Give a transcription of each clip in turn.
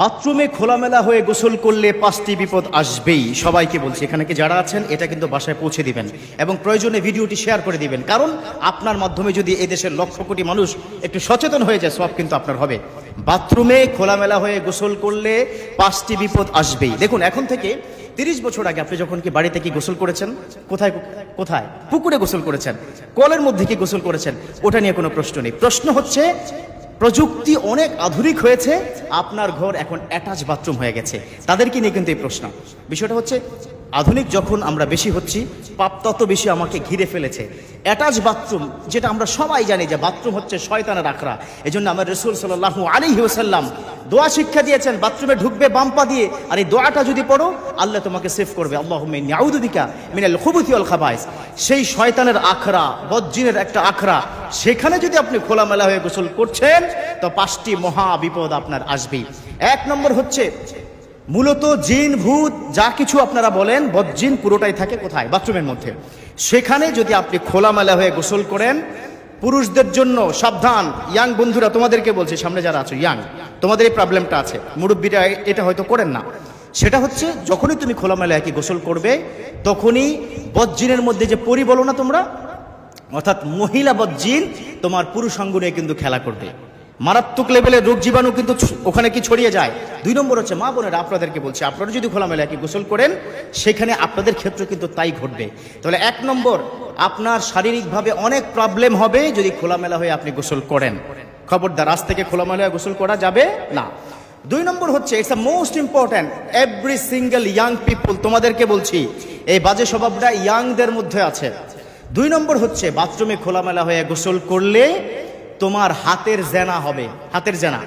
বাথরুমে খোলামেলা হয়ে গোসল করলে পাঁচটি বিপদ আসবেই সবাইকে বলছি এখানে কি যারা আছেন এটা কিন্তু বাসায় পৌঁছে দিবেন এবং প্রয়োজনে ভিডিওটি শেয়ার করে দিবেন কারণ আপনার মাধ্যমে যদি এদেশের লক্ষ কোটি মানুষ একটু সচেতন হয়ে যায় সব কিন্তু আপনার হবে বাথরুমে খোলামেলা হয়ে গোসল করলে পাঁচটি বিপদ আসবেই দেখুন এখন থেকে তিরিশ বছর আগে আপনি যখন কি বাড়িতে কি গোসল করেছেন কোথায় কোথায় পুকুরে গোসল করেছেন কলের মধ্যে কি গোসল করেছেন ওটা নিয়ে কোনো প্রশ্ন নেই প্রশ্ন হচ্ছে প্রযুক্তি অনেক আধুনিক হয়েছে আপনার ঘর এখন অ্যাটাচ বাথরুম হয়ে গেছে তাদেরকে নিয়ে কিন্তু এই প্রশ্ন বিষয়টা হচ্ছে আধুনিক যখন আমরা বেশি হচ্ছি পাপ তত বেশি আমাকে ঘিরে ফেলেছে অ্যাটাচ বাথরুম যেটা আমরা সবাই জানি যে বাথরুম হচ্ছে শয়তানের আখড়া এই জন্য আমার রসুল সাল্লাহ আলী ওসাল্লাম দোয়া শিক্ষা দিয়েছেন বাথরুমে ঢুকবে বাম্পা দিয়ে আর এই দোয়াটা যদি পড়ো আল্লাহ তোমাকে সেভ করবে আল্লাহ মিনাউদিকা মিনাল খুবুতিউল খাবাইস সেই শয়তানের আখড়া বজ্জিনের একটা আখড়া সেখানে যদি আপনি খোলামেলা হয়ে গোসল করছেন তো পাঁচটি মহা বিপদ আপনার আসবেই এক নম্বর হচ্ছে মূলত জিন ভূত যা কিছু আপনারা বলেন বজ্জিন পুরোটাই থাকে কোথায় বাথরুমের মধ্যে সেখানে যদি আপনি খোলামেলা হয়ে গোসল করেন পুরুষদের জন্য সাবধান ইয়াং বন্ধুরা তোমাদেরকে বলছে সামনে যারা আছো ইয়াং তোমাদের এই প্রবলেমটা আছে মুরব্বীরা এটা হয়তো করেন না সেটা হচ্ছে যখনই তুমি খোলামেলা একই গোসল করবে তখনই বজ্জিনের মধ্যে যে পরি বলো না তোমরা অর্থাৎ মহিলা বজ্জিন তোমার পুরুষ নিয়ে কিন্তু খেলা করবে মারাত্মক লেভেলের রোগ জীবাণু কিন্তু ওখানে কি ছড়িয়ে যায় দুই নম্বর হচ্ছে মা বোনেরা আপনাদেরকে বলছে আপনারা যদি খোলামেলা কি গোসল করেন সেখানে আপনাদের ক্ষেত্রে কিন্তু তাই ঘটবে তাহলে এক নম্বর আপনার শারীরিকভাবে অনেক প্রবলেম হবে যদি খোলামেলা হয়ে আপনি গোসল করেন খবরদার আজ থেকে খোলামেলা গোসল করা যাবে না দুই নম্বর হচ্ছে it's the most important every single young people তোমাদেরকে বলছি এই বাজে স্বভাবটা ইয়াংদের মধ্যে আছে দুই নম্বর হচ্ছে বাথরুমে খোলামেলা হয়ে গোসল করলে তোমার হাতের জেনা হবে হাতের জেনা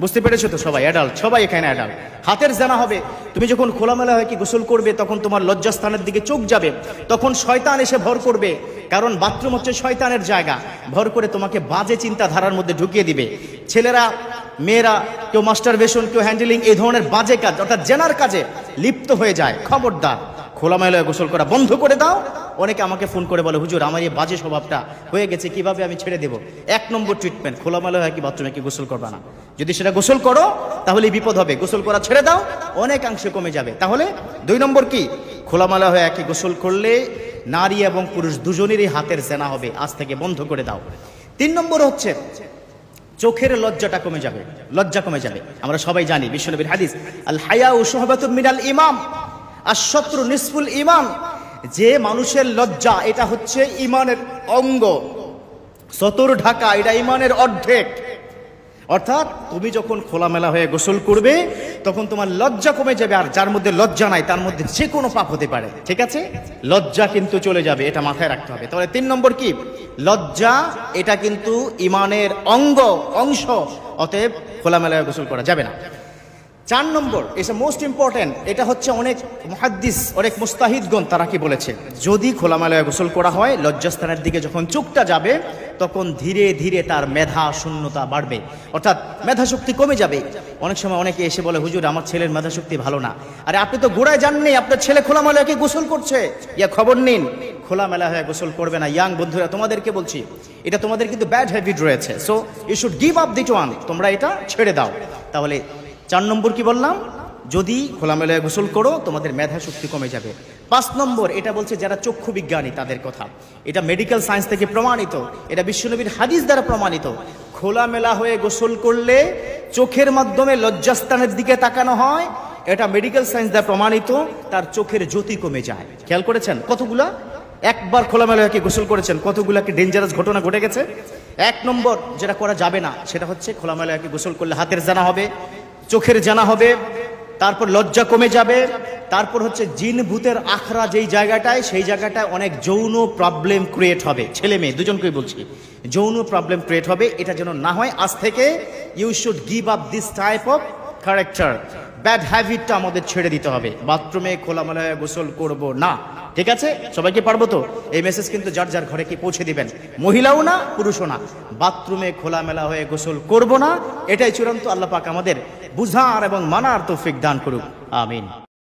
বুঝতে পেরেছো তো সবাই অ্যাডাল্ট সবাই এখানে অ্যাডাল্ট হাতের জানা হবে তুমি যখন খোলামেলা হয়ে কি গোসল করবে তখন তোমার লজ্জাস্থানের দিকে চোখ যাবে তখন শয়তান এসে ভর করবে কারণ বাথরুম হচ্ছে শয়তানের জায়গা ভর করে তোমাকে বাজে চিন্তাধারার মধ্যে ঢুকিয়ে দিবে ছেলেরা মেয়েরা কেউ মাস্টার বেসন কেউ হ্যান্ডেলিং এই ধরনের বাজে কাজ অর্থাৎ জেনার কাজে লিপ্ত হয়ে যায় খবরদার খোলামেলায় গোসল করা বন্ধ করে দাও অনেকে আমাকে ফোন করে বলে হুজুর আমার এই বাজে স্বভাবটা হয়ে গেছে কিভাবে আমি ছেড়ে দেবো এক নম্বর ট্রিটমেন্ট খোলামেলা হয় কি বাথরুমে কি গোসল করবা না যদি সেটা গোসল করো তাহলে বিপদ হবে গোসল করা ছেড়ে দাও অনেকাংশে কমে যাবে তাহলে দুই নম্বর কি খোলামেলা হয়ে একই গোসল করলে নারী এবং পুরুষ দুজনেরই হাতের জেনা হবে আজ থেকে বন্ধ করে দাও তিন নম্বর হচ্ছে চোখের লজ্জাটা কমে যাবে লজ্জা কমে যাবে আমরা সবাই জানি বিশ্বনবীর হাদিস আল হায়া ও সোহবাতুল মিনাল ইমাম আর শত্রু নিসফুল ইমাম যে মানুষের লজ্জা এটা হচ্ছে ইমানের অঙ্গ সতর ঢাকা এটা ইমানের অর্ধেক অর্থাৎ তুমি যখন খোলামেলা হয়ে গোসল করবে তখন তোমার লজ্জা কমে যাবে আর যার মধ্যে লজ্জা নাই তার মধ্যে যে কোনো পাপ হতে পারে ঠিক আছে লজ্জা কিন্তু চলে যাবে এটা মাথায় রাখতে হবে তাহলে তিন নম্বর কি লজ্জা এটা কিন্তু ইমানের অঙ্গ অংশ অতএব খোলামেলা হয়ে গোসল করা যাবে না চার নম্বর এ মোস্ট ইম্পর্ট্যান্ট এটা হচ্ছে অনেক মহাদ্দিস অনেক মুস্তাহিদগণ তারা কি বলেছে যদি খোলামেলায় গোসল করা হয় লজ্জাস্থানের দিকে যখন চুকটা যাবে তখন ধীরে ধীরে তার মেধা শূন্যতা বাড়বে অর্থাৎ মেধা শক্তি কমে যাবে অনেক সময় অনেকে এসে বলে হুজুর আমার ছেলের মেধা শক্তি ভালো না আরে আপনি তো গোড়ায় জাননি আপনার ছেলে খোলামেলাকে গোসল করছে ইয়া খবর নিন খোলামেলা হয়ে গোসল করবে না ইয়াং বন্ধুরা তোমাদেরকে বলছি এটা তোমাদের কিন্তু ব্যাড হ্যাবিট রয়েছে so you should give up that one তোমরা এটা ছেড়ে দাও তাহলে চার নম্বর কি বললাম যদি খোলামেলায় গোসল করো তোমাদের মেধা শক্তি কমে যাবে পাঁচ নম্বর এটা বলছে যারা চক্ষু বিজ্ঞানী তাদের কথা এটা মেডিকেল সায়েন্স থেকে প্রমাণিত এটা বিশ্বনবীর হাদিস দ্বারা প্রমাণিত খোলামেলা হয়ে গোসল করলে চোখের মাধ্যমে লজ্জাস্থানের দিকে তাকানো হয় এটা মেডিকেল সায়েন্স দ্বারা প্রমাণিত তার চোখের জ্যোতি কমে যায় খেয়াল করেছেন কতগুলা একবার খোলামেলা কি গোসল করেছেন কতগুলা কি ডেঞ্জারাস ঘটনা ঘটে গেছে এক নম্বর যেটা করা যাবে না সেটা হচ্ছে খোলামেলা কি গোসল করলে হাতের জানা হবে চোখের জানা হবে তারপর লজ্জা কমে যাবে তারপর হচ্ছে জিন ভূতের আখড়া যেই জায়গাটায় সেই জায়গাটায় অনেক যৌন প্রবলেম ক্রিয়েট হবে ছেলে মেয়ে দুজনকেই বলছি যৌন প্রবলেম ক্রিয়েট হবে এটা যেন না হয় আজ থেকে you should give up this type of character bad হ্যাবিটটা আমাদের ছেড়ে দিতে হবে বাথরুমে খোলামেলায় গোসল করব না ঠিক আছে সবাইকে পারবো তো এই মেসেজ কিন্তু যার যার ঘরে কি পৌঁছে দিবেন মহিলাও না পুরুষও না বাথরুমে খোলামেলা হয়ে গোসল করব না এটাই চূড়ান্ত আল্লাপাক আমাদের বুঝার এবং মানার তৌফিক দান করুক আমিন